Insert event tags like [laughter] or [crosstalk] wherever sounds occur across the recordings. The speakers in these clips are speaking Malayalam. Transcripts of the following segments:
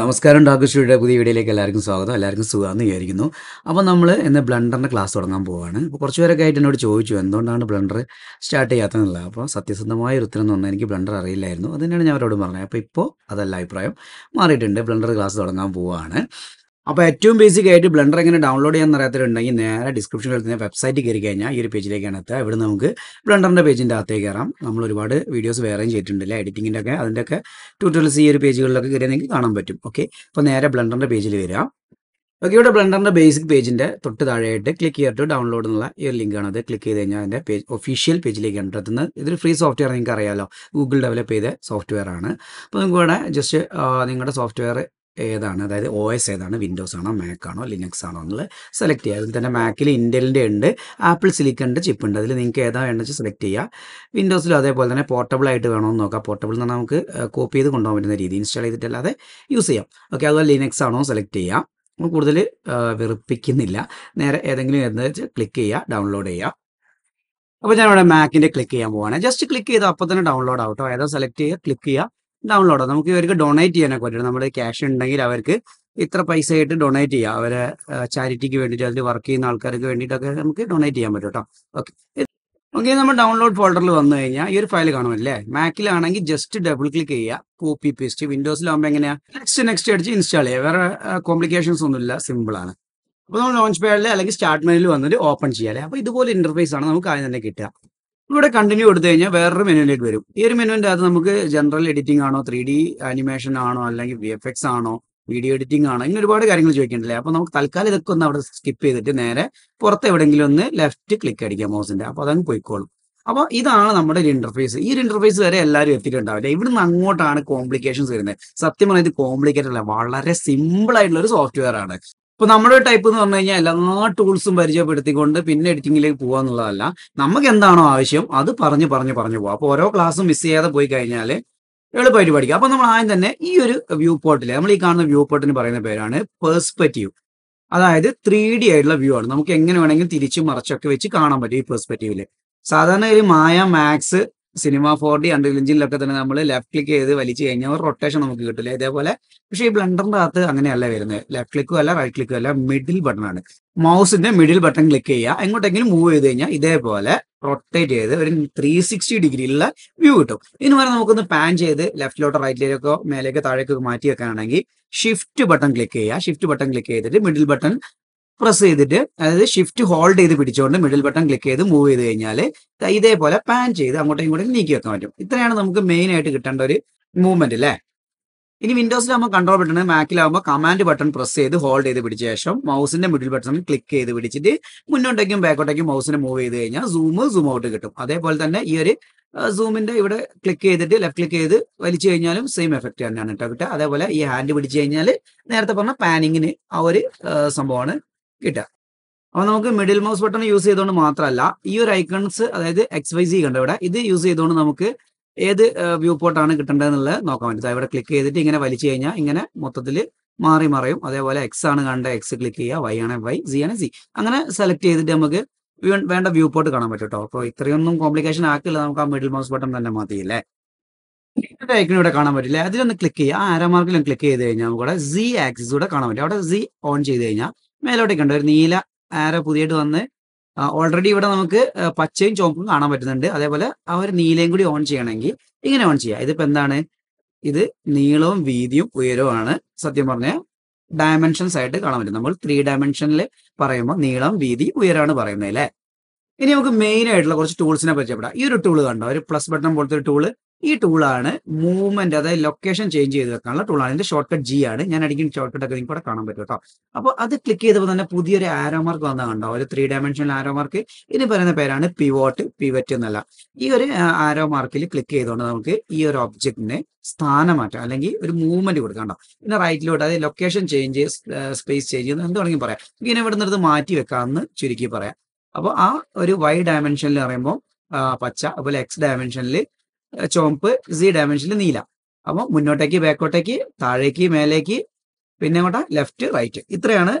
നമസ്കാരം ഡാക്കുഷിയുടെ പുതിയ വീഡിയോയിലേക്ക് എല്ലാവർക്കും സ്വാഗതം എല്ലാവർക്കും സുഖമെന്ന് വിചാരിക്കുന്നു അപ്പോൾ നമ്മൾ ഇന്ന് ബ്ലണ്ടറിൻ്റെ ക്ലാസ് തുടങ്ങാൻ പോവുകയാണ് അപ്പോൾ കുറച്ച് പേരൊക്കെ ആയിട്ട് എന്നോട് ചോദിച്ചു എന്തുകൊണ്ടാണ് ബ്ലണ്ടർ സ്റ്റാർട്ട് ചെയ്യാത്തതെന്നുള്ളത് അപ്പോൾ സത്യസന്ധമായ ഒരു ഉത്തരം തന്നെ എനിക്ക് ബ്ലണ്ടർ അറിയില്ലായിരുന്നു അതുതന്നെയാണ് ഞാൻ അവരോട് പറഞ്ഞത് അപ്പോൾ ഇപ്പോൾ അതല്ല അഭിപ്രായം മാറിയിട്ടുണ്ട് ബ്ലണ്ടർ ക്ലാസ് തുടങ്ങാൻ പോവുകയാണ് അപ്പോൾ ഏറ്റവും ബേസിക് ആയിട്ട് ബ്ലെൻഡർ എങ്ങനെ ഡൗൺലോഡ് ചെയ്യാൻ അറിയാത്തവരുണ്ടെങ്കിൽ നേരെ ഡിസ്ക്രിപ്ഷനിൽ തന്നെ വെബ്സൈറ്റ് കയറി കഴിഞ്ഞാൽ ഈ ഒരു പേജിലേക്കാണ് എത്തുക ഇവിടെ നമുക്ക് ബ്ലണ്ടറിൻ്റെ പേജിൻ്റെ അകത്തേക്ക് കയറാം നമ്മൾ ഒരുപാട് വീഡിയോസ് വേറെയും ചെയ്തിട്ടുണ്ടല്ലേ എഡിറ്റിങ്ങിൻ്റെ ഒക്കെ അതിൻ്റെ ഒക്കെ ട്യൂട്ടോറിയൽസ് ഈ ഒരു പേജുകളിലൊക്കെ കയറി നിങ്ങൾക്ക് കാണാൻ പറ്റും ഓക്കെ അപ്പോൾ നേരെ ബ്ലണ്ടറിൻ്റെ പേജിൽ വരാം ഓക്കെ ഇവിടെ ബ്ലണ്ടറിൻ്റെ ബേസിക് പേജിൻ്റെ തൊട്ട് താഴെയായിട്ട് ക്ലിക്ക് ചെയ്തിട്ട് ഡൗൺലോഡ് എന്നുള്ള ഈ ഒരു ലിങ്കാണ് അത് ക്ലിക്ക് ചെയ്ത് കഴിഞ്ഞാൽ അതിൻ്റെ പേജ് ഒഫീഷ്യൽ പേജിലേക്കാണ് എത്തുന്നത് ഇതൊരു ഫ്രീ സോഫ്റ്റ്വെയർ നിങ്ങൾക്ക് അറിയാമല്ലോ ഗൂഗിൾ ഡെവലപ്പ് ചെയ്ത സോഫ്റ്റ്വെയർ ആണ് അപ്പോൾ നിങ്ങൾക്ക് ജസ്റ്റ് നിങ്ങളുടെ സോഫ്റ്റ്വെയർ ഏതാണ് അതായത് ഒ എസ് ഏതാണ് വിൻഡോസ് ആണോ മാക് ആണോ ലിനക്സ് ആണോ എന്നുള്ളത് സെലക്ട് ചെയ്യുക അതിൽ തന്നെ മാക്കിൽ ഇൻഡലിൻ്റെ ഉണ്ട് ആപ്പിൾ സിലിക്കണിൻ്റെ ചിപ്പ് ഉണ്ട് അതിൽ നിങ്ങൾക്ക് ഏതാ വേണ്ടത് സെലക്ട് ചെയ്യുക വിൻഡോസിലും അതേപോലെ തന്നെ പോർട്ടബിൾ ആയിട്ട് വേണമെന്ന് നോക്കാം പോർട്ടബിൾ എന്ന് പറഞ്ഞാൽ നമുക്ക് കോപ്പി ചെയ്ത് കൊണ്ടുപോകാൻ പറ്റുന്ന രീതി ഇൻസ്റ്റാൾ ചെയ്തിട്ടല്ലാതെ യൂസ് ചെയ്യാം ഓക്കെ അതുപോലെ ലിനക്സ് ആണോ സെലക്ട് ചെയ്യാം കൂടുതൽ വെറുപ്പിക്കുന്നില്ല നേരെ ഏതെങ്കിലും എന്ന് വെച്ചാൽ ക്ലിക്ക് ചെയ്യുക ഡൗൺലോഡ് ചെയ്യുക അപ്പോൾ ഞാൻ ഇവിടെ മാക്കിൻ്റെ ക്ലിക്ക് ചെയ്യാൻ പോവാണ് ജസ്റ്റ് ക്ലിക്ക് ചെയ്താൽ അപ്പോൾ തന്നെ ഡൗൺലോഡ് ആവട്ടോ ഏതാ സെലക്ട് ചെയ്യുക ക്ലിക്ക് ചെയ്യുക ഡൗൺലോഡ് നമുക്ക് ഇവർക്ക് ഡൊണേറ്റ് ചെയ്യാനൊക്കെ പറ്റും നമ്മൾ ക്യാഷ് ഉണ്ടെങ്കിൽ അവർക്ക് ഇത്ര പൈസ ആയിട്ട് ഡൊണേറ്റ് ചെയ്യാം അവരെ ചാരിറ്റിക്ക് വേണ്ടിയിട്ട് അതിൽ വർക്ക് ചെയ്യുന്ന ആൾക്കാർക്ക് വേണ്ടിയിട്ടൊക്കെ നമുക്ക് ഡൊണേറ്റ് ചെയ്യാൻ പറ്റും കേട്ടോ ഓക്കെ ഓക്കെ നമ്മൾ ഡൗൺലോഡ് ഫോൾഡറിൽ വന്നു കഴിഞ്ഞാൽ ഈ ഒരു ഫയൽ കാണുമല്ലേ മാക്കിലാണെങ്കിൽ ജസ്റ്റ് ഡബിൾ ക്ലിക്ക് ചെയ്യുക കോപ്പി പേസ്റ്റ് വിൻഡോസിലാകുമ്പോൾ എങ്ങനെയാണ് നെക്സ്റ്റ് നെക്സ്റ്റ് അടിച്ച് ഇൻസ്റ്റാൾ ചെയ്യുക വേറെ കോംപ്ലിക്കേഷൻസ് ഒന്നുമില്ല ആണ് അപ്പോൾ നമ്മൾ ലോഞ്ച് പാഡിൽ അല്ലെങ്കിൽ സ്റ്റാർട്ട് മെനിൽ വന്നിട്ട് ഓപ്പൺ ചെയ്യാല്ലേ അപ്പോൾ ഇതുപോലെ ഇന്റർഫേസ് ആണ് നമുക്ക് ആദ്യം തന്നെ കിട്ടുക ഇവിടെ കണ്ടിന്യൂ എടുത്തു കഴിഞ്ഞാൽ വേറൊരു മെനുവിലേക്ക് വരും ഈ ഒരു മെനുവിൻ്റെ അത് നമുക്ക് ജനറൽ എഡിറ്റിംഗ് ആണോ ത്രീ ഡി ആനിമേഷൻ ആണോ അല്ലെങ്കിൽ വി എഫ് എക്സ് ആണോ വീഡിയോ എഡിറ്റിംഗ് ആണോ ഇങ്ങനെ ഒരുപാട് കാര്യങ്ങൾ ചോദിക്കണ്ടല്ലേ അപ്പോൾ നമുക്ക് തൽക്കാലം ഇതൊക്കെ ഒന്ന് അവിടെ സ്കിപ്പ് ചെയ്തിട്ട് നേരെ പുറത്ത് എവിടെയെങ്കിലും ഒന്ന് ലെഫ്റ്റ് ക്ലിക്ക് അടിക്കാം മൗസിന്റെ അപ്പോൾ അതങ്ങ് പോയിക്കോളും അപ്പോൾ ഇതാണ് നമ്മുടെ ഒരു ഇന്റർഫേസ് ഈ ഒരു ഇന്റർഫേസ് വരെ എല്ലാവരും എത്തിയിട്ടുണ്ടാവില്ല ഇവിടുന്ന് അങ്ങോട്ടാണ് കോംപ്ലിക്കേഷൻസ് വരുന്നത് സത്യം പറഞ്ഞാൽ ഇത് കോംപ്ലിക്കേറ്റഡ് അല്ല വളരെ സിമ്പിൾ ആയിട്ടുള്ള ഒരു സോഫ്റ്റ്വെയർ ആണ് ഇപ്പൊ നമ്മുടെ ടൈപ്പ് എന്ന് പറഞ്ഞു കഴിഞ്ഞാൽ എല്ലാ ടൂൾസും പരിചയപ്പെടുത്തിക്കൊണ്ട് പിന്നെ എഡിറ്റിംഗിലേക്ക് പോകുക എന്നുള്ളതല്ല നമുക്ക് എന്താണോ ആവശ്യം അത് പറഞ്ഞു പറഞ്ഞു പറഞ്ഞു പോകാം അപ്പോൾ ഓരോ ക്ലാസ്സും മിസ് ചെയ്യാതെ പോയി കഴിഞ്ഞാൽ എളുപ്പമായിട്ട് പഠിക്കുക അപ്പൊ നമ്മൾ ആദ്യം തന്നെ ഈ ഒരു വ്യൂ പോർട്ടിൽ നമ്മൾ ഈ കാണുന്ന വ്യൂ പോർട്ടിന് പറയുന്ന പേരാണ് പേഴ്സ്പെറ്റീവ് അതായത് ത്രീ ഡി ആയിട്ടുള്ള വ്യൂ ആണ് നമുക്ക് എങ്ങനെ വേണമെങ്കിലും തിരിച്ചു മറച്ചൊക്കെ വെച്ച് കാണാൻ പറ്റും ഈ പെർസ്പെക്റ്റീവില് സാധാരണ ഒരു Maya Max Cinema four D അണ്ടർ ലിഞ്ചിലൊക്കെ തന്നെ നമ്മൾ ലെഫ്റ്റ് ക്ലിക്ക് ചെയ്ത് വലിച്ചു കഴിഞ്ഞാൽ ഒരു റൊട്ടേഷൻ നമുക്ക് കിട്ടില്ല ഇതേപോലെ പക്ഷേ ഈ ബ്ലണ്ടറിന്റെ അകത്ത് അങ്ങനെയല്ല വരുന്നത് ലെഫ്റ്റ് ക്ലിക്കും അല്ല റൈറ്റ് ക്ലിക്കും അല്ല മിഡിൽ ബട്ടൺ ആണ് മൗസിന്റെ മിഡിൽ ബട്ടൺ ക്ലിക്ക് ചെയ്യുക എങ്ങോട്ടെങ്കിലും മൂവ് ചെയ്ത് കഴിഞ്ഞാൽ ഇതേപോലെ റൊട്ടേറ്റ് ചെയ്ത് ഒരു ത്രീ സിക്സ്റ്റി ഡിഗ്രിയിലുള്ള വ്യൂ കിട്ടും ഇതിന് പറഞ്ഞാൽ നമുക്കൊന്ന് പാൻ ചെയ്ത് ലെഫ്റ്റിലോട്ടോ റൈറ്റിലേക്കോ മേലേക്കോ താഴേക്കൊക്കെ മാറ്റി വെക്കാനാണെങ്കിൽ ഷിഫ്റ്റ് ബട്ടൺ ക്ലിക്ക് ചെയ്യുക ഷിഫ്റ്റ് ബട്ടൺ ക്ലിക്ക് ചെയ്തിട്ട് മിഡിൽ ബട്ടൺ പ്രസ് ചെയ്തിട്ട് അതായത് ഷിഫ്റ്റ് ഹോൾഡ് ചെയ്ത് പിടിച്ചുകൊണ്ട് മിഡിൽ ബട്ടൺ ക്ലിക്ക് ചെയ്ത് മൂവ് ചെയ്ത് കഴിഞ്ഞാൽ ഇതേപോലെ പാൻ ചെയ്ത് അങ്ങോട്ടും ഇങ്ങോട്ടും നീക്കി വെക്കാൻ പറ്റും ഇത്രയാണ് നമുക്ക് മെയിൻ ആയിട്ട് കിട്ടേണ്ട ഒരു മൂവ്മെന്റ് അല്ലേ ഇനി വിൻഡോസിലാകുമ്പോൾ കൺട്രോൾ ബട്ടൺ മാക്കിലാകുമ്പോൾ കമാൻഡ് ബട്ടൺ പ്രസ് ചെയ്ത് ഹോൾഡ് ചെയ്ത് പിടിച്ച ശേഷം മൗസിന്റെ മിഡിൽ ബട്ടൺ ക്ലിക്ക് ചെയ്ത് പിടിച്ചിട്ട് മുന്നോട്ടേക്കും ബാക്കോട്ടേക്കും മൗസിനെ മൂവ് ചെയ്ത് കഴിഞ്ഞാൽ സൂം സൂം ഔട്ട് കിട്ടും അതേപോലെ തന്നെ ഈ ഒരു സൂമിന്റെ ഇവിടെ ക്ലിക്ക് ചെയ്തിട്ട് ലെഫ്റ്റ് ക്ലിക്ക് ചെയ്ത് വലിച്ചു കഴിഞ്ഞാലും സെയിം എഫക്റ്റ് തന്നെയാണ് കേട്ടോ കിട്ടുക അതേപോലെ ഈ ഹാൻഡ് പിടിച്ചു കഴിഞ്ഞാൽ നേരത്തെ പറഞ്ഞ പാനിങ്ങിന് ആ ഒരു സംഭവമാണ് കിട്ടുക അപ്പൊ നമുക്ക് മിഡിൽ മൗസ് ബട്ടൺ യൂസ് ചെയ്തുകൊണ്ട് മാത്രമല്ല ഈ ഒരു ഐക്കൺസ് അതായത് എക്സ് വൈ സി കണ്ട ഇവിടെ ഇത് യൂസ് ചെയ്തുകൊണ്ട് നമുക്ക് ഏത് വ്യൂ പോർട്ടാണ് കിട്ടേണ്ടതെന്നുള്ളത് നോക്കാൻ പറ്റും ഇവിടെ ക്ലിക്ക് ചെയ്തിട്ട് ഇങ്ങനെ വലിച്ചു കഴിഞ്ഞാൽ ഇങ്ങനെ മൊത്തത്തിൽ മാറി മറയും അതേപോലെ എക്സ് ആണ് കണ്ട എക്സ് ക്ലിക്ക് ചെയ്യുക വൈ ആണ് വൈ സി ആണ് സി അങ്ങനെ സെലക്ട് ചെയ്തിട്ട് നമുക്ക് വേണ്ട വ്യൂ പോർട്ട് കാണാൻ പറ്റും കേട്ടോ അപ്പോൾ ഇത്രയൊന്നും കോംപ്ലിക്കേഷൻ ആക്കില്ല നമുക്ക് ആ മിഡിൽ മൗസ് ബട്ടൺ തന്നെ മതിയില്ലേ ഇതിന്റെ ഐക്കൺ ഇവിടെ കാണാൻ പറ്റില്ല അതിലൊന്ന് ക്ലിക്ക് ചെയ്യുക ആ ആരമാർക്കിലും ക്ലിക്ക് ചെയ്ത് കഴിഞ്ഞാൽ നമുക്ക് ഇവിടെ സി ആക്സിസ് കൂടെ കാണാൻ പറ്റും അവിടെ സി ഓൺ ചെയ്ത് കഴിഞ്ഞാൽ മേലോട്ടേക്ക് ഉണ്ട് ഒരു നീല ആരോ പുതിയായിട്ട് വന്ന് ഓൾറെഡി ഇവിടെ നമുക്ക് പച്ചയും ചുവപ്പും കാണാൻ പറ്റുന്നുണ്ട് അതേപോലെ ആ ഒരു നീലയും കൂടി ഓൺ ചെയ്യണമെങ്കിൽ ഇങ്ങനെ ഓൺ ചെയ്യാം ഇതിപ്പോ എന്താണ് ഇത് നീളവും വീതിയും ഉയരവുമാണ് സത്യം പറഞ്ഞാൽ ഡയമെൻഷൻസ് ആയിട്ട് കാണാൻ പറ്റും നമ്മൾ ത്രീ ഡയമെൻഷനിൽ പറയുമ്പോൾ നീളം വീതി ഉയരമാണ് പറയുന്നത് അല്ലേ ഇനി നമുക്ക് മെയിൻ ആയിട്ടുള്ള കുറച്ച് ടൂൾസിനെ പരിചയപ്പെടാം ഈ ഒരു ടൂൾ കണ്ടോ ഒരു പ്ലസ് ബട്ടൺ പോലത്തെ ഒരു ടൂള് ഈ ടൂളാണ് മൂവ്മെന്റ് അതായത് ലൊക്കേഷൻ ചേഞ്ച് ചെയ്ത് വെക്കാനുള്ള ടൂളാണ് ഇതിന്റെ ഷോർട്ട് കട്ട് ജി ആണ് ഞാൻ അടിക്കുന്ന ഷോർട്ട് കട്ട് ഒക്കെ നിങ്ങൾക്ക് കാണാൻ പറ്റും കേട്ടോ അപ്പോൾ അത് ക്ലിക്ക് ചെയ്തപ്പോൾ തന്നെ പുതിയൊരു ആരോ മാർക്ക് വന്നാൽ കണ്ടോ ഒരു ത്രീ ഡയമെൻഷണൽ ആരോ മാർക്ക് ഇനി പറയുന്ന പേരാണ് പിവോട്ട് പിവറ്റ് എന്നല്ല ഈ ഒരു ആരോ മാർക്കിൽ ക്ലിക്ക് ചെയ്തുകൊണ്ട് നമുക്ക് ഈ ഒരു ഒബ്ജക്റ്റിനെ സ്ഥാനമാറ്റം അല്ലെങ്കിൽ ഒരു മൂവ്മെന്റ് കൊടുക്കാം കേട്ടോ പിന്നെ റൈറ്റിലോട്ട് അതായത് ലൊക്കേഷൻ ചേഞ്ച് സ്പേസ് ചേഞ്ച് എന്ന് എന്തുവാണെങ്കിൽ പറയാം ഇങ്ങനെ ഇവിടെ നിന്ന് മാറ്റി വെക്കാമെന്ന് ചുരുക്കി പറയാം അപ്പോൾ ആ ഒരു വൈ ഡയമെൻഷനിൽ പറയുമ്പോൾ പച്ച അതുപോലെ എക്സ് ഡയമെൻഷനിൽ ചുവപ്പ് സി ഡയമെൻഷനിൽ നീല അപ്പോൾ മുന്നോട്ടേക്ക് ബാക്കോട്ടേക്ക് താഴേക്ക് മേലേക്ക് പിന്നെ അങ്ങോട്ട് ലെഫ്റ്റ് റൈറ്റ് ഇത്രയാണ്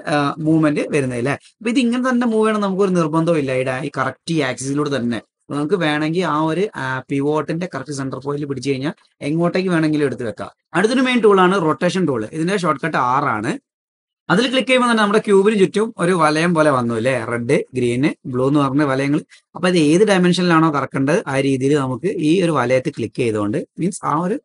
മൂവ്മെന്റ് വരുന്നത് അല്ലെ അപ്പൊ ഇത് ഇങ്ങനെ തന്നെ മൂവ് ചെയ്യണം നമുക്കൊരു ഇല്ല ഇടാ ഈ കറക്റ്റ് ഈ ആക്സിസിലൂടെ തന്നെ നമുക്ക് വേണമെങ്കിൽ ആ ഒരു പിവോട്ടിന്റെ കറക്റ്റ് സെന്റർ പോയിന്റ് പിടിച്ചു കഴിഞ്ഞാൽ എങ്ങോട്ടേക്ക് വേണമെങ്കിലും എടുത്ത് വെക്കാം അടുത്തൊരു മെയിൻ ടൂളാണ് റൊട്ടേഷൻ ടൂൾ ഇതിന്റെ ഷോർട്ട് കട്ട് ആർ ആണ് അതിൽ ക്ലിക്ക് ചെയ്യുമ്പോൾ തന്നെ നമ്മുടെ ക്യൂബിന് ചുറ്റും ഒരു വലയം പോലെ വന്നു അല്ലേ റെഡ് ഗ്രീന് ബ്ലൂ എന്ന് പറഞ്ഞ വലയങ്ങൾ അപ്പൊ അത് ഏത് ഡയമെൻഷനിലാണോ കറക്കേണ്ടത് ആ രീതിയിൽ നമുക്ക് ഈ ഒരു വലയത്തിൽ ക്ലിക്ക് ചെയ്തുകൊണ്ട് മീൻസ് ആ ഒരു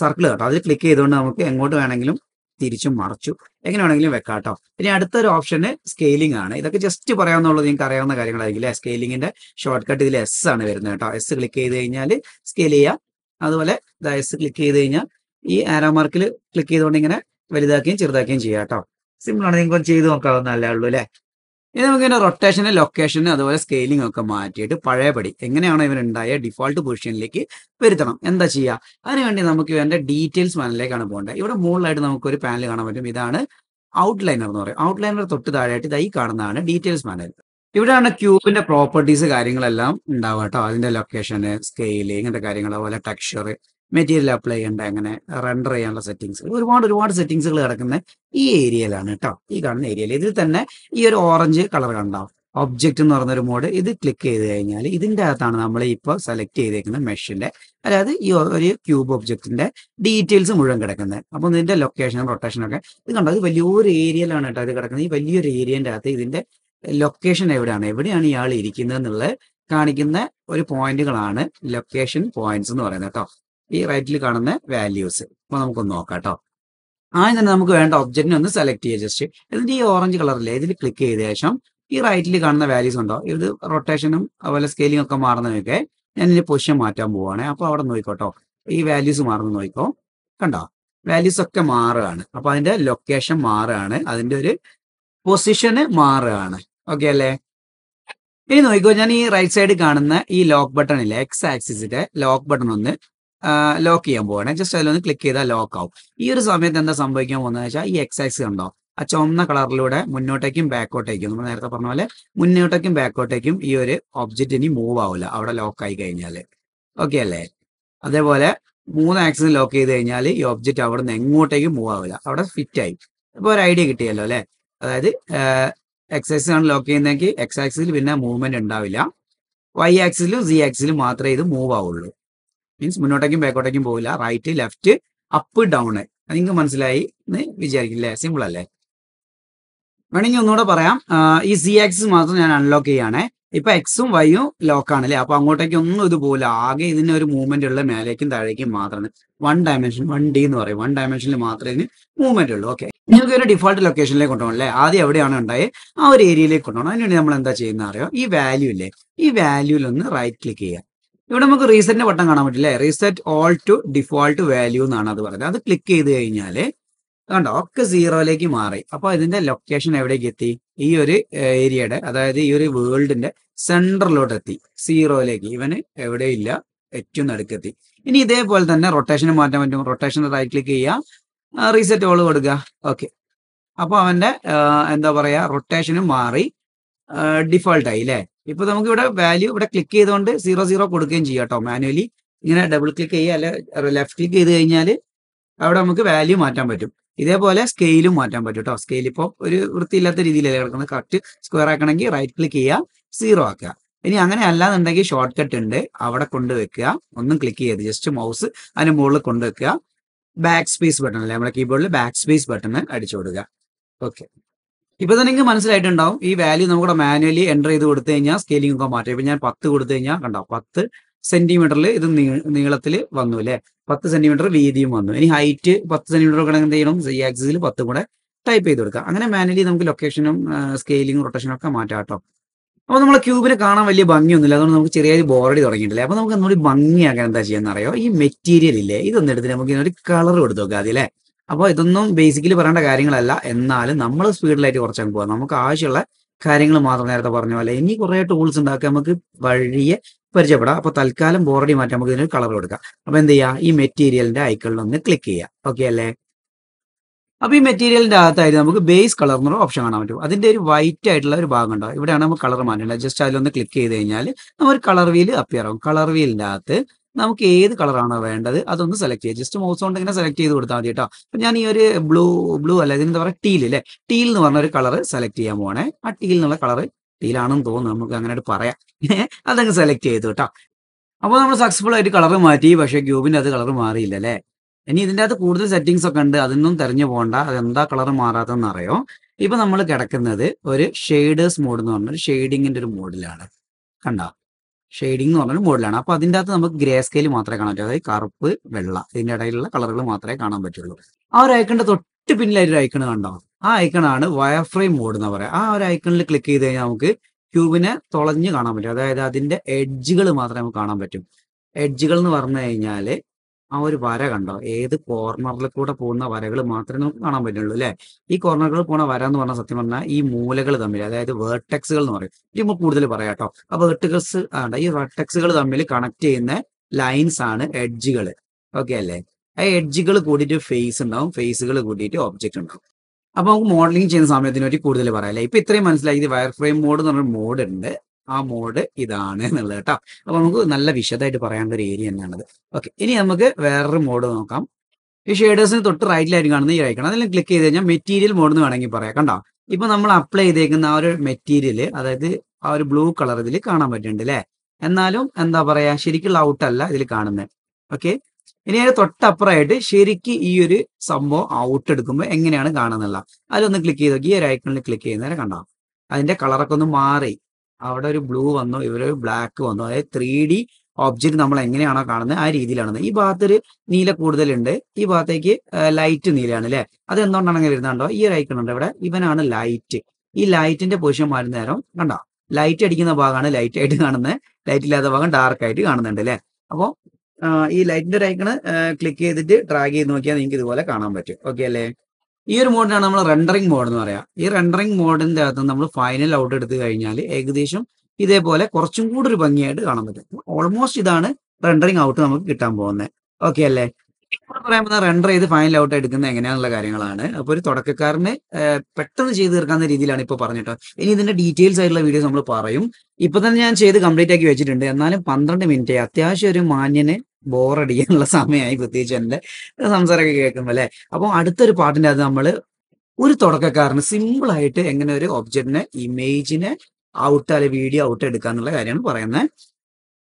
സർക്കിൾ കേട്ടോ അതിൽ ക്ലിക്ക് ചെയ്തുകൊണ്ട് നമുക്ക് എങ്ങോട്ട് വേണമെങ്കിലും തിരിച്ചും മറച്ചു എങ്ങനെ വേണമെങ്കിലും വെക്കാട്ടോ ഇനി അടുത്തൊരു ഓപ്ഷന് സ്കെയിലിംഗ് ആണ് ഇതൊക്കെ ജസ്റ്റ് പറയാമെന്നുള്ളത് നിങ്ങൾക്ക് അറിയാവുന്ന കാര്യങ്ങളായിരിക്കും സ്കെയിലിംഗിന്റെ ഷോർട്ട് കട്ട് ഇതിൽ എസ് ആണ് വരുന്നത് കേട്ടോ എസ് ക്ലിക്ക് ചെയ്ത് കഴിഞ്ഞാൽ സ്കെയിൽ ചെയ്യാം അതുപോലെ എസ് ക്ലിക്ക് ചെയ്ത് കഴിഞ്ഞാൽ ഈ ആരോ മാർക്കിൽ ക്ലിക്ക് ചെയ്തുകൊണ്ട് ഇങ്ങനെ വലുതാക്കുകയും ചെറുതാക്കുകയും ചെയ്യാം കേട്ടോ സിമ്പിൾ ആണ് നിങ്ങൾക്ക് ചെയ്ത് നോക്കാവുന്നതല്ലേ ഉള്ളൂ അല്ലേ ഇനി നമുക്ക് ഇതിന്റെ റൊട്ടേഷന് ലൊക്കേഷന് അതുപോലെ സ്കെയിലിംഗ് ഒക്കെ മാറ്റിയിട്ട് പഴയപടി എങ്ങനെയാണോ ഇവനുണ്ടായ ഡിഫോൾട്ട് പൊസിഷനിലേക്ക് വരുത്തണം എന്താ ചെയ്യുക അതിനുവേണ്ടി നമുക്ക് ഇവന്റെ ഡീറ്റെയിൽസ് പാനലിലേക്കാണ് പോകേണ്ടത് ഇവിടെ മുകളിലായിട്ട് നമുക്ക് ഒരു പാനൽ കാണാൻ പറ്റും ഇതാണ് ഔട്ട്ലൈനർ എന്ന് പറയും ഔട്ട്ലൈനർ തൊട്ട് താഴെയായിട്ട് ഇതായി കാണുന്നതാണ് ഡീറ്റെയിൽസ് മാനൽ ഇവിടെയാണ് ക്യൂബിന്റെ പ്രോപ്പർട്ടീസ് കാര്യങ്ങളെല്ലാം ഉണ്ടാവുക കേട്ടോ അതിന്റെ ലൊക്കേഷന് സ്കെയില് ഇങ്ങനത്തെ കാര്യങ്ങൾ അതുപോലെ ടെക്സ്ചർ മെറ്റീരിയൽ അപ്ലൈ ചെയ്യേണ്ട അങ്ങനെ റെൻഡർ ചെയ്യാനുള്ള സെറ്റിങ്സ് ഒരുപാട് ഒരുപാട് സെറ്റിങ്സുകൾ കിടക്കുന്ന ഈ ഏരിയയിലാണ് കേട്ടോ ഈ കാണുന്ന ഏരിയയിൽ ഇതിൽ തന്നെ ഈ ഒരു ഓറഞ്ച് കളർ കണ്ടാവും ഒബ്ജക്റ്റ് എന്ന് പറഞ്ഞൊരു മോഡ് ഇത് ക്ലിക്ക് ചെയ്ത് കഴിഞ്ഞാൽ ഇതിൻ്റെ അകത്താണ് നമ്മൾ ഇപ്പോൾ സെലക്ട് ചെയ്തേക്കുന്ന മെഷിൻ്റെ അതായത് ഈ ഒരു ക്യൂബ് ഒബ്ജക്റ്റിൻ്റെ ഡീറ്റെയിൽസ് മുഴുവൻ കിടക്കുന്നത് അപ്പോൾ ഇതിൻ്റെ ലൊക്കേഷൻ റൊട്ടേഷനൊക്കെ ഇത് കണ്ടോ വലിയൊരു ഏരിയയിലാണ് കേട്ടോ ഇത് കിടക്കുന്നത് ഈ വലിയൊരു ഏരിയൻ്റെ അകത്ത് ഇതിൻ്റെ ലൊക്കേഷൻ എവിടെയാണ് എവിടെയാണ് ഇയാൾ ഇരിക്കുന്നത് എന്നുള്ളത് കാണിക്കുന്ന ഒരു പോയിന്റുകളാണ് ലൊക്കേഷൻ പോയിന്റ്സ് എന്ന് പറയുന്നത് കേട്ടോ ഈ റൈറ്റിൽ കാണുന്ന വാല്യൂസ് അപ്പോൾ നമുക്കൊന്ന് നോക്കാം കേട്ടോ ആദ്യം തന്നെ നമുക്ക് വേണ്ട ഒബ്ജക്റ്റിനെ ഒന്ന് സെലക്ട് ചെയ്യുക ജസ്റ്റ് എന്നിട്ട് ഈ ഓറഞ്ച് കളറിലെ ഇതിൽ ക്ലിക്ക് ചെയ്ത ശേഷം ഈ റൈറ്റിൽ കാണുന്ന വാല്യൂസ് ഉണ്ടോ ഇത് റൊട്ടേഷനും അതുപോലെ സ്കെയിലിംഗ് ഒക്കെ മാറുന്നതൊക്കെ ഞാൻ ഇതിന്റെ പൊസിഷൻ മാറ്റാൻ പോവാണ് അപ്പോൾ അവിടെ നോക്കിക്കോട്ടോ ഈ വാല്യൂസ് മാറുന്നത് നോക്കിക്കോ കണ്ടോ വാല്യൂസ് ഒക്കെ മാറുകയാണ് അപ്പോൾ അതിന്റെ ലൊക്കേഷൻ മാറുകയാണ് അതിന്റെ ഒരു പൊസിഷന് മാറുകയാണ് ഓക്കെ അല്ലേ ഇനി നോക്കിക്കോ ഞാൻ ഈ റൈറ്റ് സൈഡ് കാണുന്ന ഈ ലോക്ക് ബട്ടണില്ല എക്സ് ആക്സിസിന്റെ ലോക്ക് ബട്ടൺ ഒന്ന് ലോക്ക് ചെയ്യാൻ പോവാണ് ജസ്റ്റ് അതിലൊന്ന് ക്ലിക്ക് ചെയ്താൽ ലോക്ക് ആവും ഈ ഒരു സമയത്ത് എന്താ സംഭവിക്കാൻ പോകുന്നത് വെച്ചാൽ ഈ എക്സാക്സ് ഉണ്ടോ ആ ചുമന്ന കളറിലൂടെ മുന്നോട്ടേക്കും ബാക്കോട്ടേക്കും നമ്മൾ നേരത്തെ പറഞ്ഞ പോലെ മുന്നോട്ടേക്കും ബാക്കോട്ടേക്കും ഈ ഒരു ഒബ്ജക്റ്റ് ഇനി മൂവ് ആവില്ല അവിടെ ലോക്ക് ആയി കഴിഞ്ഞാൽ ഓക്കെ അല്ലേ അതേപോലെ മൂന്ന് ആക്സിന് ലോക്ക് ചെയ്ത് കഴിഞ്ഞാൽ ഈ ഒബ്ജക്റ്റ് അവിടെ നിന്ന് എങ്ങോട്ടേക്കും മൂവ് ആവില്ല അവിടെ ഫിറ്റ് ആയി ഇപ്പോൾ ഒരു ഐഡിയ കിട്ടിയല്ലോ അല്ലേ അതായത് എക്സ് ആക്സിൽ ആണ് ലോക്ക് ചെയ്യുന്നതെങ്കിൽ എക്സ് ആക്സിൽ പിന്നെ മൂവ്മെന്റ് ഉണ്ടാവില്ല വൈ ആക്സിലും സി ആക്സിലും മാത്രമേ ഇത് മൂവ് ആവുള്ളൂ മീൻസ് മുന്നോട്ടേക്കും ബാക്കോട്ടേക്കും പോകില്ല റൈറ്റ് ലെഫ്റ്റ് അപ്പ് ഡൗൺ നിങ്ങൾക്ക് മനസ്സിലായി എന്ന് വിചാരിക്കില്ലേ സിമ്പിൾ അല്ലേ വേണമെങ്കിൽ ഒന്നുകൂടെ പറയാം ഈ സി ആക്സിസ് മാത്രം ഞാൻ അൺലോക്ക് ചെയ്യാണേ ഇപ്പൊ എക്സും വൈയും ആണ് അല്ലേ അപ്പൊ അങ്ങോട്ടേക്ക് ഒന്നും ഇത് പോകില്ല ആകെ ഇതിന് ഒരു മൂവ്മെന്റ് ഉള്ള മേലേക്കും താഴേക്കും മാത്രമാണ് വൺ ഡയമെൻഷൻ വൺ ഡി എന്ന് പറയും വൺ ഡയമെൻഷനിൽ മാത്രമേ ഇതിന് മൂവ്മെന്റ് ഉള്ളൂ ഓക്കെ നിങ്ങൾക്ക് ഒരു ഡിഫോൾട്ട് ലൊക്കേഷനിലേക്ക് കൊണ്ടുപോകണം അല്ലേ ആദ്യം എവിടെയാണ് ഉണ്ടായത് ആ ഒരു ഏരിയയിലേക്ക് കൊണ്ടുപോകണം അതിനുവേണ്ടി നമ്മൾ എന്താ ചെയ്യുന്ന അറിയോ ഈ വാല്യൂ ഇല്ലേ ഈ വാല്യൂലൊന്ന് റൈറ്റ് ക്ലിക്ക് ചെയ്യുക ഇവിടെ നമുക്ക് റീസെറ്റിന്റെ ബട്ടൺ കാണാൻ പറ്റില്ലേ reset all to default value എന്നാണ് അത് പറയുന്നത് അത് ക്ലിക്ക് ചെയ്ത് കഴിഞ്ഞാൽ കണ്ടോ ഒക്കെ സീറോയിലേക്ക് മാറി അപ്പോൾ ഇതിന്റെ ലൊക്കേഷൻ എവിടേക്ക് എത്തി ഈ ഒരു ഏരിയയുടെ അതായത് ഈ ഒരു വേൾഡിന്റെ സെന്ററിലോട്ട് എത്തി സീറോയിലേക്ക് ഇവന് എവിടെയില്ല ഏറ്റവും നടുക്കെത്തി ഇനി ഇതേപോലെ തന്നെ റൊട്ടേഷൻ മാറ്റാൻ പറ്റും റൊട്ടേഷൻ റൈറ്റ് ക്ലിക്ക് ചെയ്യുക റീസെറ്റ് ഓൾ കൊടുക്കുക ഓക്കെ അപ്പോൾ അവന്റെ എന്താ പറയാ റൊട്ടേഷനും മാറി ഡിഫോൾട്ടായി അല്ലേ ഇപ്പൊ നമുക്ക് ഇവിടെ വാല്യൂ ഇവിടെ ക്ലിക്ക് ചെയ്തുകൊണ്ട് സീറോ സീറോ കൊടുക്കുകയും ചെയ്യാം കേട്ടോ മാനുവലി ഇങ്ങനെ ഡബിൾ ക്ലിക്ക് ചെയ്യുക അല്ലെ ലെഫ്റ്റ് ക്ലിക്ക് ചെയ്ത് കഴിഞ്ഞാൽ അവിടെ നമുക്ക് വാല്യൂ മാറ്റാൻ പറ്റും ഇതേപോലെ സ്കെയിലും മാറ്റാൻ പറ്റും കേട്ടോ സ്കെയിൽ ഇപ്പോൾ ഒരു വൃത്തിയില്ലാത്ത രീതിയിലല്ലേ കിടക്കുന്നത് കറക്റ്റ് സ്ക്വയർ ആക്കണമെങ്കിൽ റൈറ്റ് ക്ലിക്ക് ചെയ്യുക സീറോ ആക്കുക ഇനി അങ്ങനെ അല്ലാന്നുണ്ടെങ്കിൽ ഷോർട്ട് കട്ട് ഉണ്ട് അവിടെ കൊണ്ടുവെക്കുക ഒന്നും ക്ലിക്ക് ചെയ്ത് ജസ്റ്റ് മൗസ് അതിന് മുകളിൽ കൊണ്ടുവെക്കുക ബാക്ക് സ്പേസ് ബട്ടൺ അല്ലേ നമ്മുടെ കീബോർഡിൽ ബാക്ക് സ്പേസ് ബട്ടൺ അടിച്ചു കൊടുക്കുക ഓക്കെ ഇപ്പൊ തന്നെ നിങ്ങൾക്ക് മനസ്സിലായിട്ടുണ്ടാവും ഈ വാല്യൂ നമുക്ക് മാനുവലി എൻ്റർ ചെയ്ത് കൊടുത്തു കഴിഞ്ഞാൽ സ്കെയിലിംഗ് ഒക്കെ മാറ്റും ഇപ്പൊ ഞാൻ പത്ത് കൊടുത്തു കഴിഞ്ഞാൽ കണ്ടോ പത്ത് സെന്റിമീറ്ററിൽ ഇത് നീളത്തിൽ വന്നു അല്ലെ പത്ത് സെന്റിമീറ്റർ വീതിയും വന്നു ഇനി ഹൈറ്റ് പത്ത് സെന്റിമീറ്റർ ഒക്കെ എന്ത് ചെയ്യണം ഈ ആക്സിസിൽ പത്ത് കൂടെ ടൈപ്പ് ചെയ്ത് കൊടുക്കുക അങ്ങനെ മാനുവലി നമുക്ക് ലൊക്കേഷനും സ്കെയിലിംഗ് റൊട്ടേഷനും ഒക്കെ മാറ്റാം കേട്ടോ അപ്പൊ നമ്മൾ ക്യൂബിനെ കാണാൻ വലിയ ഭംഗിയൊന്നുമില്ല അതുകൊണ്ട് നമുക്ക് ചെറിയൊരു ബോറടി തുടങ്ങിയിട്ടില്ലേ അപ്പോൾ നമുക്ക് ഒന്നുകൂടി ഭംഗിയാക്കാൻ എന്താ ചെയ്യുന്നറിയോ ഈ മെറ്റീരിയൽ ഇല്ലേ ഇതൊന്നെടുത്ത് നമുക്ക് ഇതിനൊരു കളർ കൊടുത്തു നോക്കാം അതില്ലേ അപ്പോൾ ഇതൊന്നും ബേസിക്കലി പറയേണ്ട കാര്യങ്ങളല്ല എന്നാലും നമ്മൾ സ്പീഡിലായിട്ട് കുറച്ചങ്ങ് പോകാം നമുക്ക് ആവശ്യമുള്ള കാര്യങ്ങൾ മാത്രം നേരത്തെ പറഞ്ഞ പോലെ ഇനി കുറേ ടൂൾസ് ഉണ്ടാക്കുക നമുക്ക് വഴിയെ പരിചയപ്പെടാം അപ്പോൾ തൽക്കാലം ബോറടി മാറ്റാൻ നമുക്ക് ഇതിന് കളർ കൊടുക്കാം അപ്പോൾ എന്ത് ചെയ്യുക ഈ മെറ്റീരിയലിന്റെ ഐക്കണിൽ ഒന്ന് ക്ലിക്ക് ചെയ്യുക ഓക്കെ അല്ലേ അപ്പൊ ഈ മെറ്റീരിയലിന്റെ അകത്തായിട്ട് നമുക്ക് ബേസ് കളർ എന്നുള്ള ഓപ്ഷൻ കാണാൻ പറ്റും അതിന്റെ ഒരു വൈറ്റ് ആയിട്ടുള്ള ഒരു ഭാഗം ഉണ്ടാവും ഇവിടെയാണ് നമുക്ക് കളർ മാറ്റേണ്ടത് ജസ്റ്റ് അതിലൊന്ന് ക്ലിക്ക് ചെയ്ത് കഴിഞ്ഞാൽ നമ്മൾ കളർ വീൽ അപ്പിയർ ആവും കളർ വീലിന്റെ അകത്ത് നമുക്ക് ഏത് കളറാണോ വേണ്ടത് അതൊന്ന് സെലക്ട് ചെയ്യാം ജസ്റ്റ് മൗസ് കൊണ്ട് ഇങ്ങനെ സെലക്ട് ചെയ്ത് കൊടുത്താൽ മതി കേട്ടോ അപ്പം ഞാൻ ഈ ഒരു ബ്ലൂ ബ്ലൂ അല്ല ഇതിനെന്താ പറയുക ടീൽ അല്ലേ ടീൽ എന്ന് പറഞ്ഞ ഒരു കളർ സെലക്ട് ചെയ്യാൻ പോകണേ ആ ടീൽ എന്നുള്ള കളർ ടീലാണെന്ന് തോന്നുന്നു നമുക്ക് അങ്ങനെയായിട്ട് പറയാം [laughs] അതങ്ങ് സെലക്ട് ചെയ്തു കേട്ടോ അപ്പോൾ നമ്മൾ സക്സസ്ഫുൾ ആയിട്ട് കളർ മാറ്റി പക്ഷേ ക്യൂബിൻ്റെ അത് കളർ മാറിയില്ല അല്ലേ ഇനി ഇതിൻ്റെ അകത്ത് കൂടുതൽ സെറ്റിങ്സ് ഒക്കെ ഉണ്ട് അതൊന്നും തെരഞ്ഞു പോകണ്ട അതെന്താ കളർ മാറാത്തതെന്ന് അറിയോ ഇപ്പം നമ്മൾ കിടക്കുന്നത് ഒരു ഷെയ്ഡേഴ്സ് മോഡ് എന്ന് പറഞ്ഞ ഒരു ഷെയ്ഡിങ്ങിൻ്റെ ഒരു മോഡിലാണ് കണ്ടോ ഷെയ്ഡിംഗ് എന്ന് പറഞ്ഞാൽ മുകളിലാണ് അപ്പോൾ അതിൻ്റെ അകത്ത് നമുക്ക് ഗ്രേ സ്കെയിൽ മാത്രമേ കാണാൻ പറ്റൂ അതായത് കറുപ്പ് വെള്ള ഇതിന്റെ ഇടയിലുള്ള കളറുകൾ മാത്രമേ കാണാൻ പറ്റുള്ളൂ ആ ഒരു ഐക്കണിൻ്റെ തൊട്ട് ഒരു ഐക്കൺ കണ്ടോ ആ ഐക്കണാണ് വയർ ഫ്രെയിം മോഡ് എന്ന് പറയുക ആ ഒരു ഐക്കണിൽ ക്ലിക്ക് ചെയ്ത് കഴിഞ്ഞാൽ നമുക്ക് ക്യൂബിനെ തുളഞ്ഞ് കാണാൻ പറ്റും അതായത് അതിൻ്റെ എഡ്ജുകൾ മാത്രമേ നമുക്ക് കാണാൻ പറ്റും എഡ്ജുകൾ എന്ന് പറഞ്ഞു കഴിഞ്ഞാല് ആ ഒരു വര കണ്ടോ ഏത് കോർണറിൽ കൂടെ പോകുന്ന വരകൾ മാത്രമേ നമുക്ക് കാണാൻ പറ്റുള്ളൂ അല്ലെ ഈ കോർണറുകളിൽ പോണ വര എന്ന് പറഞ്ഞാൽ സത്യം പറഞ്ഞാൽ ഈ മൂലകൾ തമ്മിൽ അതായത് വേർട്ടെക്സുകൾ എന്ന് പറയും ഇത് നമുക്ക് കൂടുതൽ പറയാം കേട്ടോ അപ്പൊ വെർട്ടിക്കൽസ് ആണ്ട ഈ വെർട്ടെക്സുകൾ തമ്മിൽ കണക്ട് ചെയ്യുന്ന ലൈൻസ് ആണ് എഡ്ജുകൾ ഓക്കെ അല്ലേ ആ എഡ്ജുകൾ കൂടിയിട്ട് ഫേസ് ഉണ്ടാവും ഫേസുകൾ കൂടിയിട്ട് ഒബ്ജക്റ്റ് ഉണ്ടാവും അപ്പൊ നമുക്ക് മോഡലിംഗ് ചെയ്യുന്ന സമയത്തിനെ പറ്റി കൂടുതൽ പറയാം അല്ലേ ഇപ്പൊ ഇത്രയും മനസ്സിലായി ഇത് വയർ ഫ്രെയിം മോഡ് എന്ന് പറഞ്ഞൊരു മോഡ് ഉണ്ട് ആ മോഡ് ഇതാണ് എന്നുള്ളത് കേട്ടോ അപ്പൊ നമുക്ക് നല്ല വിശദമായിട്ട് പറയാനുള്ള ഒരു ഏരിയ തന്നെയാണത് ഓക്കെ ഇനി നമുക്ക് വേറൊരു മോഡ് നോക്കാം ഈ ഷെയ്ഡേഴ്സിന് തൊട്ട് റൈറ്റിലായിരിക്കും കാണുന്ന ഈ അയക്കണം അതെല്ലാം ക്ലിക്ക് ചെയ്ത് കഴിഞ്ഞാൽ മെറ്റീരിയൽ മോഡ് എന്ന് വേണമെങ്കിൽ പറയാം കണ്ടോ ഇപ്പൊ നമ്മൾ അപ്ലൈ ചെയ്തേക്കുന്ന ആ ഒരു മെറ്റീരിയൽ അതായത് ആ ഒരു ബ്ലൂ കളർ ഇതിൽ കാണാൻ പറ്റുന്നുണ്ട് അല്ലേ എന്നാലും എന്താ പറയാ ശരിക്കുള്ള ഔട്ടല്ല ഇതിൽ കാണുന്നത് ഓക്കെ ഇനി അതിന് തൊട്ടപ്പുറമായിട്ട് ശരിക്ക് ഈ ഒരു സംഭവം ഔട്ട് എടുക്കുമ്പോൾ എങ്ങനെയാണ് കാണുന്നുള്ള അതിലൊന്ന് ക്ലിക്ക് ചെയ്ത് നോക്കി ഈ ഒരു ഐക്കണിൽ ക്ലിക്ക് ചെയ്യുന്നവരെ കണ്ടോ അതിന്റെ കളറൊക്കെ ഒന്ന് മാറി അവിടെ ഒരു ബ്ലൂ വന്നു ഇവരൊരു ബ്ലാക്ക് വന്നു അതായത് ത്രീ ഡി ഓബ്ജക്റ്റ് നമ്മൾ എങ്ങനെയാണോ കാണുന്നത് ആ രീതിയിലാണ് ഈ ഭാഗത്തൊരു നീല കൂടുതലുണ്ട് ഈ ഭാഗത്തേക്ക് ലൈറ്റ് നീലയാണ് അല്ലെ അത് എന്തുകൊണ്ടാണ് അങ്ങനെ വരുന്നുണ്ടോ ഈ ഒരു ഐക്കൺ ഉണ്ട് ഇവിടെ ഇവനാണ് ലൈറ്റ് ഈ ലൈറ്റിന്റെ പൊസിഷൻ മാറുന്ന നേരം കണ്ടോ ലൈറ്റ് അടിക്കുന്ന ഭാഗമാണ് ലൈറ്റ് ആയിട്ട് കാണുന്നത് ലൈറ്റ് ഇല്ലാത്ത ഭാഗം ഡാർക്ക് ആയിട്ട് കാണുന്നുണ്ട് അല്ലെ അപ്പോൾ ഈ ലൈറ്റിന്റെ ഒരു ഐക്കണ് ക്ലിക്ക് ചെയ്തിട്ട് ഡ്രാഗ് ചെയ്ത് നോക്കിയാൽ നിങ്ങൾക്ക് ഇതുപോലെ കാണാൻ പറ്റും ഓക്കെ അല്ലേ ഈ ഒരു മോഡിനാണ് നമ്മൾ റെൻഡറിങ് മോഡ് എന്ന് പറയാം ഈ റെൻഡറിങ് മോഡിന്റെ അകത്ത് നമ്മൾ ഫൈനൽ ഔട്ട് എടുത്തു കഴിഞ്ഞാൽ ഏകദേശം ഇതേപോലെ കുറച്ചും കൂടി ഒരു ഭംഗിയായിട്ട് കാണാൻ പറ്റും ഓൾമോസ്റ്റ് ഇതാണ് റെൻഡറിങ് ഔട്ട് നമുക്ക് കിട്ടാൻ പോകുന്നത് ഓക്കെ അല്ലേ ഇവിടെ പറയാൻ റെൻഡർ ചെയ്ത് ഫൈനൽ ഔട്ട് എടുക്കുന്ന എങ്ങനെയാണുള്ള കാര്യങ്ങളാണ് അപ്പോൾ ഒരു തുടക്കക്കാരന് പെട്ടെന്ന് ചെയ്ത് തീർക്കാവുന്ന രീതിയിലാണ് ഇപ്പോൾ പറഞ്ഞിട്ടോ ഇനി ഇതിന്റെ ഡീറ്റെയിൽസ് ആയിട്ടുള്ള വീഡിയോസ് നമ്മൾ പറയും ഇപ്പൊ തന്നെ ഞാൻ ചെയ്ത് കംപ്ലീറ്റ് ആക്കി വെച്ചിട്ടുണ്ട് എന്നാലും പന്ത്രണ്ട് മിനിറ്റ് അത്യാവശ്യം ഒരു മാന്യനെ ബോറടിക്കാനുള്ള സമയമായി പ്രത്യേകിച്ച് എന്റെ സംസാരമൊക്കെ കേൾക്കുമ്പോൾ അല്ലെ അപ്പോൾ അടുത്തൊരു പാട്ടിന്റെ അത് നമ്മൾ ഒരു തുടക്കക്കാരന് സിമ്പിൾ ആയിട്ട് എങ്ങനെ ഒരു ഒബ്ജക്റ്റിനെ ഇമേജിനെ ഔട്ട് അല്ലെ വീഡിയോ ഔട്ട് എടുക്കുക എന്നുള്ള കാര്യമാണ് പറയുന്നത്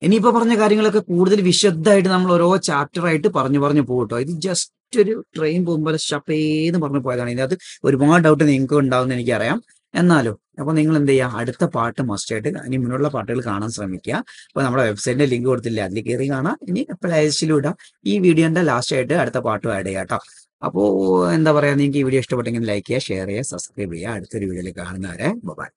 ഇനിയിപ്പോ പറഞ്ഞ കാര്യങ്ങളൊക്കെ കൂടുതൽ വിശദമായിട്ട് നമ്മൾ ഓരോ ചാപ്റ്ററായിട്ട് പറഞ്ഞു പറഞ്ഞു പോകട്ടോ ഇത് ജസ്റ്റ് ഒരു ട്രെയിൻ പോകുമ്പോൾ ഷപ്പേന്ന് പറഞ്ഞു പോയതാണ് ഇതിനകത്ത് ഒരുപാട് ഡൗട്ട് നിങ്ങൾക്ക് ഉണ്ടാവും എന്ന് എനിക്കറിയാം എന്നാലും അപ്പോൾ നിങ്ങൾ എന്ത് ചെയ്യുക അടുത്ത പാട്ട് മസ്റ്റായിട്ട് ഇനി മുന്നോട്ടുള്ള പാട്ടുകൾ കാണാൻ ശ്രമിക്കുക അപ്പോൾ നമ്മുടെ വെബ്സൈറ്റിന്റെ ലിങ്ക് കൊടുത്തില്ല അതിൽ കയറി കാണാം ഇനി പ്ലേലിസ്റ്റിലും ഇടാം ഈ വീഡിയോന്റെ ലാസ്റ്റ് ആയിട്ട് അടുത്ത പാട്ടും ആഡ് ചെയ്യാം കേട്ടോ അപ്പോൾ എന്താ പറയാ നിങ്ങൾക്ക് ഈ വീഡിയോ ഇഷ്ടപ്പെട്ടെങ്കിൽ ലൈക്ക് ചെയ്യുക ഷെയർ ചെയ്യുക സബ്സ്ക്രൈബ് ചെയ്യുക അടുത്തൊരു വീഡിയോയിൽ കാണുന്നവരെ ബൈ